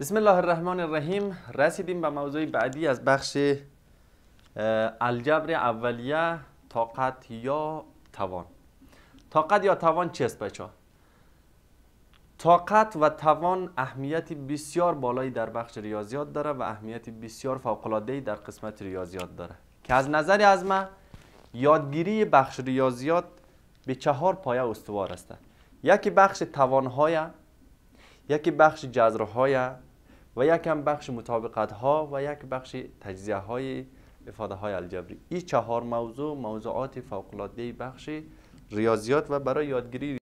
بسم الله الرحمن الرحیم رسیدیم به موضوع بعدی از بخش الجبر اولیه طاقت یا توان طاقت یا توان چیست بچه طاقت و توان اهمیت بسیار بالایی در بخش ریاضیات داره و اهمیتی بسیار فوق‌العاده‌ای در قسمت ریاضیات داره که از نظر از من یادگیری بخش ریاضیات به چهار پایه استوار است یکی بخش توانهای یکی بخش جذرهای و یکم بخش مطابقت ها و یک بخش تجزیه های افاده های الجبری این چهار موضوع موضوعات فوق العاده بخش ریاضیات و برای یادگیری